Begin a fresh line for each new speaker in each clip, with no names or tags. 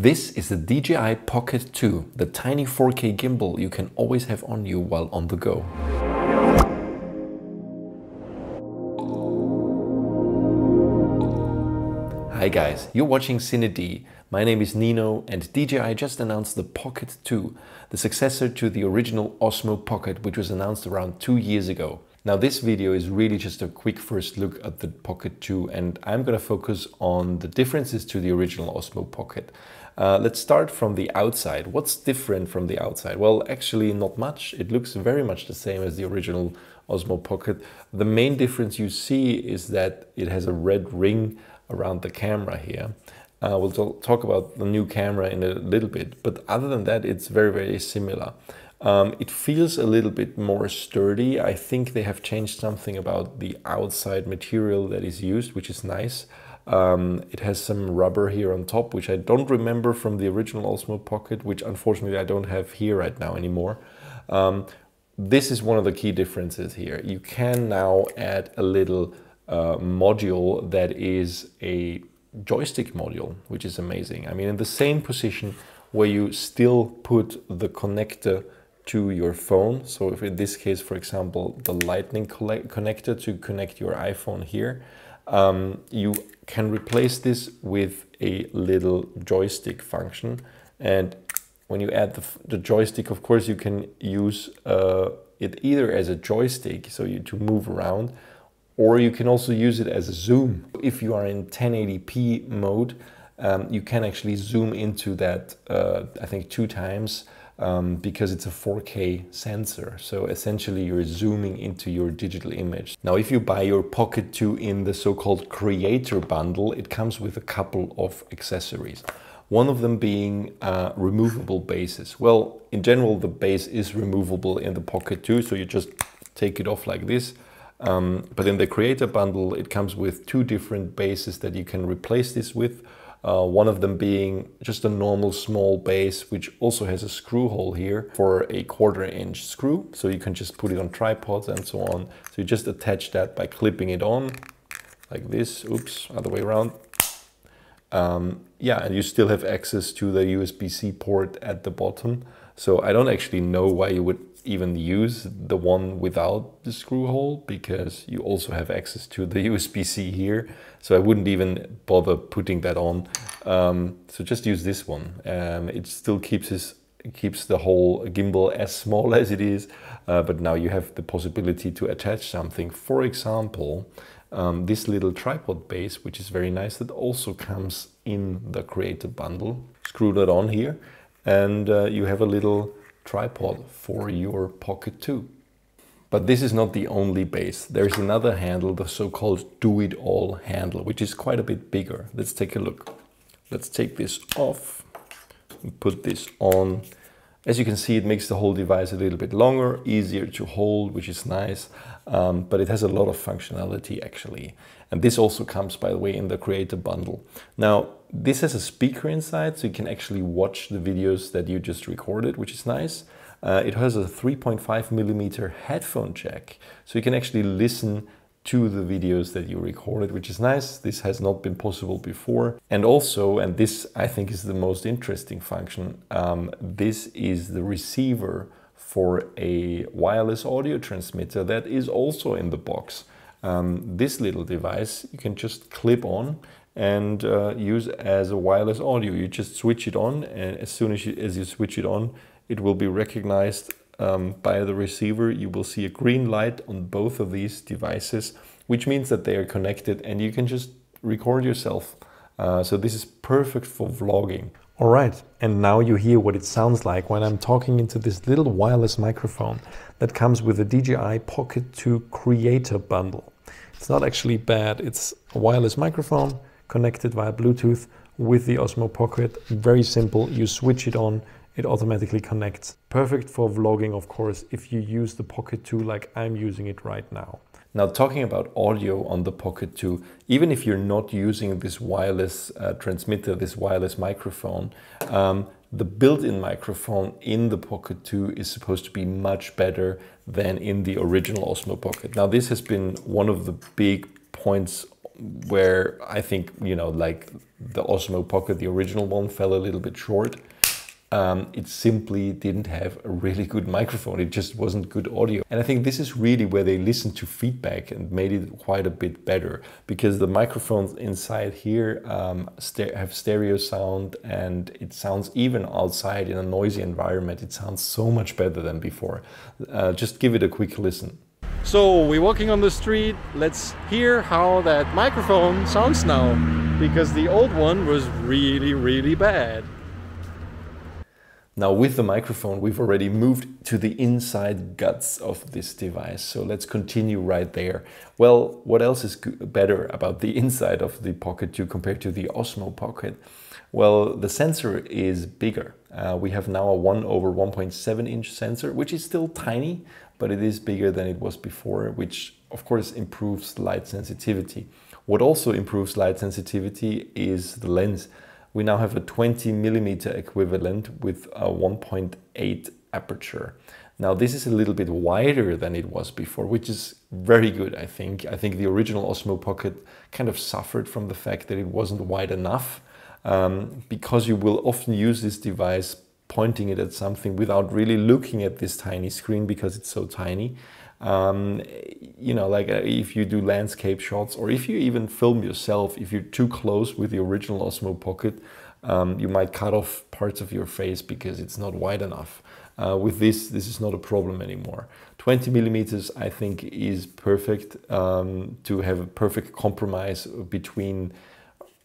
This is the DJI Pocket 2, the tiny 4K gimbal you can always have on you while on the go. Hi guys, you're watching CineD. My name is Nino and DJI just announced the Pocket 2, the successor to the original Osmo Pocket which was announced around two years ago. Now this video is really just a quick first look at the Pocket 2 and I'm gonna focus on the differences to the original Osmo Pocket. Uh, let's start from the outside. What's different from the outside? Well, actually not much. It looks very much the same as the original Osmo Pocket. The main difference you see is that it has a red ring around the camera here. Uh, we'll talk about the new camera in a little bit, but other than that, it's very, very similar. Um, it feels a little bit more sturdy. I think they have changed something about the outside material that is used, which is nice. Um, it has some rubber here on top, which I don't remember from the original Osmo Pocket, which unfortunately I don't have here right now anymore. Um, this is one of the key differences here. You can now add a little uh, module that is a joystick module, which is amazing. I mean, in the same position where you still put the connector to your phone. So if in this case, for example, the lightning connector to connect your iPhone here, um, you can replace this with a little joystick function. And when you add the, the joystick, of course, you can use uh, it either as a joystick, so you to move around, or you can also use it as a zoom. If you are in 1080p mode, um, you can actually zoom into that, uh, I think, two times um, because it's a 4K sensor. So essentially you're zooming into your digital image. Now, if you buy your Pocket 2 in the so-called creator bundle, it comes with a couple of accessories. One of them being uh, removable bases. Well, in general, the base is removable in the Pocket 2, so you just take it off like this. Um, but in the creator bundle, it comes with two different bases that you can replace this with. Uh, one of them being just a normal small base, which also has a screw hole here for a quarter inch screw. So you can just put it on tripods and so on. So you just attach that by clipping it on like this. Oops, other way around. Um, yeah, and you still have access to the USB-C port at the bottom. So I don't actually know why you would even use the one without the screw hole because you also have access to the USB-C here. So I wouldn't even bother putting that on. Um, so just use this one. Um, it still keeps keeps the whole gimbal as small as it is, uh, but now you have the possibility to attach something. For example, um, this little tripod base, which is very nice, that also comes in the Creator bundle. Screw that on here and uh, you have a little tripod for your Pocket 2. But this is not the only base. There's another handle, the so-called do-it-all handle, which is quite a bit bigger. Let's take a look. Let's take this off and put this on. As you can see, it makes the whole device a little bit longer, easier to hold, which is nice um, but it has a lot of functionality actually. And this also comes, by the way, in the Creator Bundle. Now, this has a speaker inside, so you can actually watch the videos that you just recorded, which is nice. Uh, it has a 3.5 millimeter headphone jack, so you can actually listen to the videos that you recorded, which is nice. This has not been possible before. And also, and this I think is the most interesting function, um, this is the receiver for a wireless audio transmitter that is also in the box. Um, this little device you can just clip on and uh, use as a wireless audio. You just switch it on and as soon as you, as you switch it on, it will be recognized um, by the receiver. You will see a green light on both of these devices, which means that they are connected and you can just record yourself. Uh, so this is perfect for vlogging. All right, and now you hear what it sounds like when I'm talking into this little wireless microphone that comes with the DJI Pocket 2 Creator Bundle. It's not actually bad, it's a wireless microphone connected via Bluetooth with the Osmo Pocket. Very simple, you switch it on, it automatically connects. Perfect for vlogging, of course, if you use the Pocket 2 like I'm using it right now. Now talking about audio on the Pocket 2, even if you're not using this wireless uh, transmitter, this wireless microphone, um, the built-in microphone in the Pocket 2 is supposed to be much better than in the original Osmo Pocket. Now this has been one of the big points where I think, you know, like the Osmo Pocket, the original one fell a little bit short um, it simply didn't have a really good microphone. It just wasn't good audio. And I think this is really where they listened to feedback and made it quite a bit better because the microphones inside here um, have stereo sound and it sounds even outside in a noisy environment. It sounds so much better than before. Uh, just give it a quick listen. So we're walking on the street. Let's hear how that microphone sounds now because the old one was really, really bad. Now with the microphone, we've already moved to the inside guts of this device. So let's continue right there. Well, what else is better about the inside of the Pocket 2 compared to the Osmo Pocket? Well, the sensor is bigger. Uh, we have now a 1 over 1.7 inch sensor, which is still tiny, but it is bigger than it was before, which of course improves light sensitivity. What also improves light sensitivity is the lens we now have a 20 millimeter equivalent with a 1.8 aperture. Now this is a little bit wider than it was before, which is very good, I think. I think the original Osmo Pocket kind of suffered from the fact that it wasn't wide enough um, because you will often use this device pointing it at something without really looking at this tiny screen because it's so tiny. Um, you know, like uh, if you do landscape shots or if you even film yourself, if you're too close with the original Osmo Pocket, um, you might cut off parts of your face because it's not wide enough. Uh, with this, this is not a problem anymore. 20 millimeters, I think, is perfect um, to have a perfect compromise between,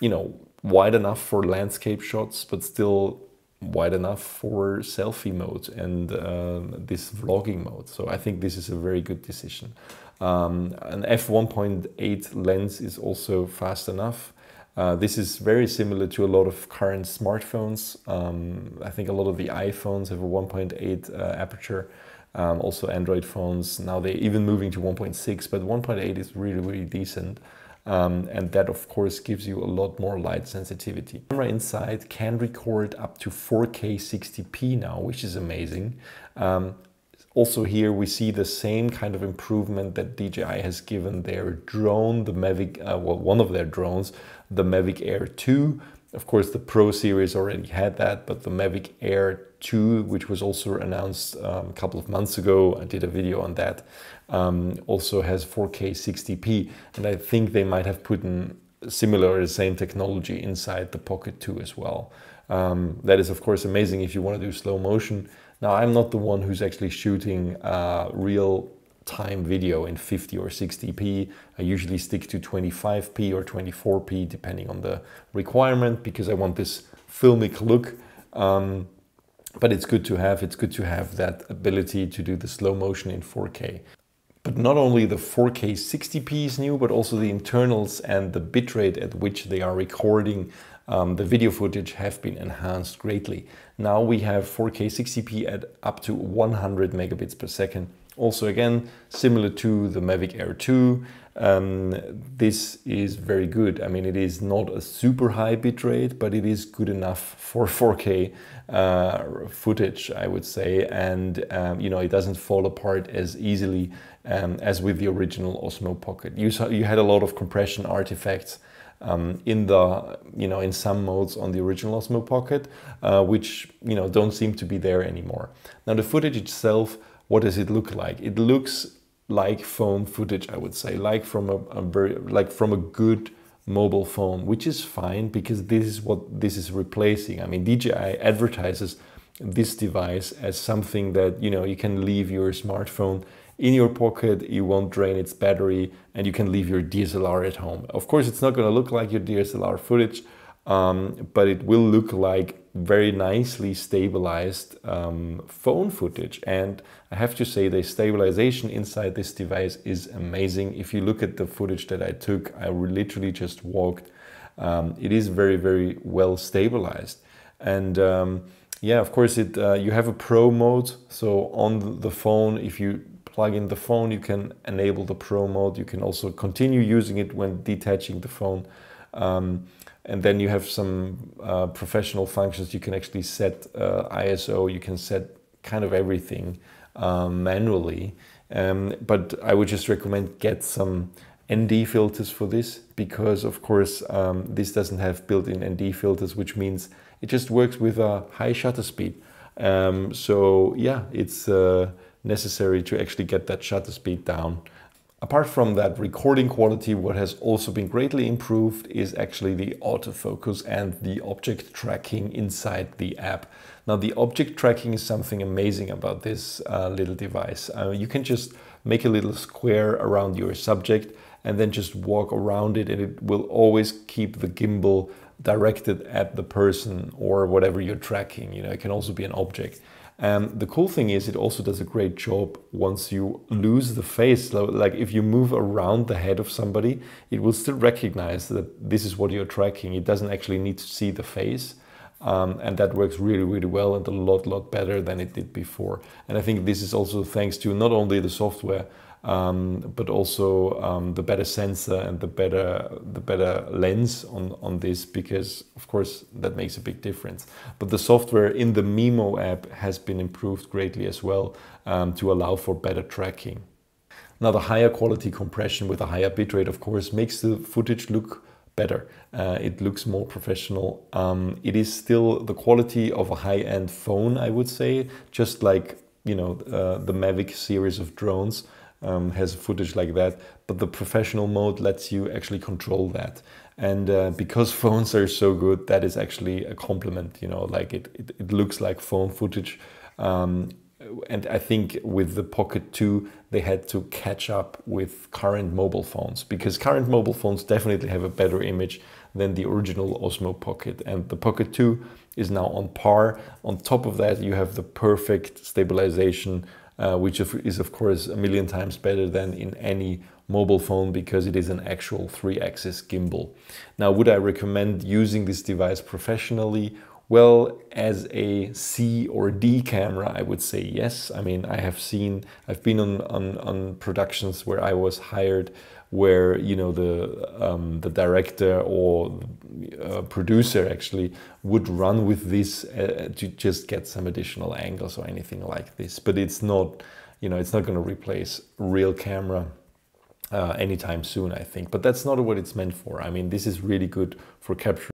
you know, wide enough for landscape shots, but still wide enough for selfie mode and uh, this vlogging mode. So I think this is a very good decision. Um, an f1.8 lens is also fast enough. Uh, this is very similar to a lot of current smartphones. Um, I think a lot of the iPhones have a 1.8 uh, aperture. Um, also Android phones, now they're even moving to 1.6, but 1.8 is really, really decent. Um, and that of course gives you a lot more light sensitivity. Camera Inside can record up to 4K 60p now, which is amazing. Um, also here we see the same kind of improvement that DJI has given their drone, the Mavic, uh, well, one of their drones, the Mavic Air 2. Of course, the Pro series already had that, but the Mavic Air 2, which was also announced um, a couple of months ago, I did a video on that, um, also has 4K 60p. And I think they might have put in similar or the same technology inside the Pocket 2 as well. Um, that is, of course, amazing if you want to do slow motion. Now, I'm not the one who's actually shooting uh, real time video in 50 or 60p. I usually stick to 25p or 24p depending on the requirement because I want this filmic look. Um, but it's good to have, it's good to have that ability to do the slow motion in 4K. But not only the 4K 60p is new, but also the internals and the bitrate at which they are recording um, the video footage have been enhanced greatly. Now we have 4K 60p at up to 100 megabits per second, also again, similar to the Mavic Air 2, um, this is very good. I mean, it is not a super high bitrate, but it is good enough for 4K uh, footage, I would say. And, um, you know, it doesn't fall apart as easily um, as with the original Osmo Pocket. You, saw, you had a lot of compression artifacts um, in the you know in some modes on the original Osmo Pocket, uh, which you know don't seem to be there anymore. Now the footage itself what does it look like? It looks like phone footage, I would say, like from a, a very, like from a good mobile phone, which is fine because this is what this is replacing. I mean, DJI advertises this device as something that you know you can leave your smartphone in your pocket, it won't drain its battery, and you can leave your DSLR at home. Of course, it's not going to look like your DSLR footage, um, but it will look like very nicely stabilized um, phone footage. And I have to say the stabilization inside this device is amazing. If you look at the footage that I took, I literally just walked. Um, it is very, very well stabilized. And um, yeah, of course, it uh, you have a pro mode. So on the phone, if you plug in the phone, you can enable the pro mode. You can also continue using it when detaching the phone. Um, and then you have some uh, professional functions. You can actually set uh, ISO. You can set kind of everything um, manually. Um, but I would just recommend get some ND filters for this because of course um, this doesn't have built-in ND filters, which means it just works with a high shutter speed. Um, so yeah, it's uh, necessary to actually get that shutter speed down. Apart from that recording quality, what has also been greatly improved is actually the autofocus and the object tracking inside the app. Now the object tracking is something amazing about this uh, little device. Uh, you can just make a little square around your subject and then just walk around it and it will always keep the gimbal directed at the person or whatever you're tracking. You know, it can also be an object. And the cool thing is it also does a great job once you lose the face. Like if you move around the head of somebody, it will still recognize that this is what you're tracking. It doesn't actually need to see the face. Um, and that works really, really well and a lot, lot better than it did before. And I think this is also thanks to not only the software, um, but also um, the better sensor and the better the better lens on on this because of course that makes a big difference. But the software in the Mimo app has been improved greatly as well um, to allow for better tracking. Now the higher quality compression with a higher bitrate of course makes the footage look better. Uh, it looks more professional. Um, it is still the quality of a high-end phone, I would say, just like you know uh, the Mavic series of drones um, has footage like that. But the professional mode lets you actually control that. And uh, because phones are so good, that is actually a compliment, you know, like it, it, it looks like phone footage. Um, and I think with the Pocket 2, they had to catch up with current mobile phones because current mobile phones definitely have a better image than the original Osmo Pocket. And the Pocket 2 is now on par. On top of that, you have the perfect stabilization uh, which is of course a million times better than in any mobile phone because it is an actual three-axis gimbal. Now, would I recommend using this device professionally well, as a C or D camera, I would say yes. I mean, I have seen, I've been on, on, on productions where I was hired where you know the um, the director or uh, producer actually would run with this uh, to just get some additional angles or anything like this. But it's not, you know, it's not going to replace real camera uh, anytime soon, I think. But that's not what it's meant for. I mean, this is really good for capturing.